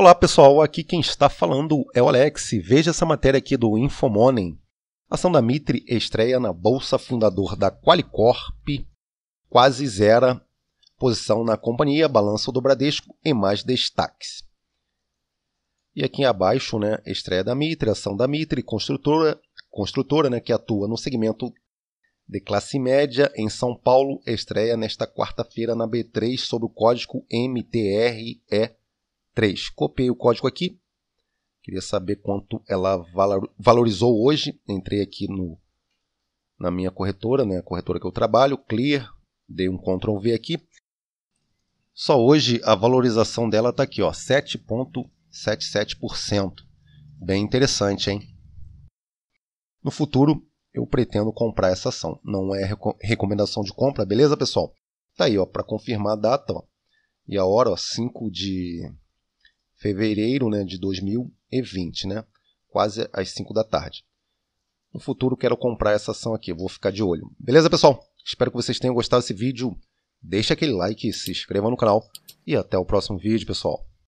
Olá pessoal, aqui quem está falando é o Alex. Veja essa matéria aqui do Infomonem. ação da Mitre estreia na bolsa fundador da Qualicorp, quase zera posição na companhia, balanço do Bradesco e mais destaques. E aqui abaixo, né, estreia da Mitre, ação da Mitre, construtora, construtora, né, que atua no segmento de classe média em São Paulo, estreia nesta quarta-feira na B3 sob o código MTRE 3. Copiei o código aqui. Queria saber quanto ela valorizou hoje. Entrei aqui no, na minha corretora, né, a corretora que eu trabalho, Clear. Dei um Ctrl V aqui. Só hoje a valorização dela está aqui, 7,77%. Bem interessante, hein? No futuro, eu pretendo comprar essa ação. Não é recomendação de compra, beleza, pessoal? Tá aí, ó, para confirmar a data, ó. E a hora, ó, 5 de fevereiro né, de 2020, né? quase às 5 da tarde. No futuro quero comprar essa ação aqui, vou ficar de olho. Beleza, pessoal? Espero que vocês tenham gostado desse vídeo. Deixa aquele like, se inscreva no canal e até o próximo vídeo, pessoal.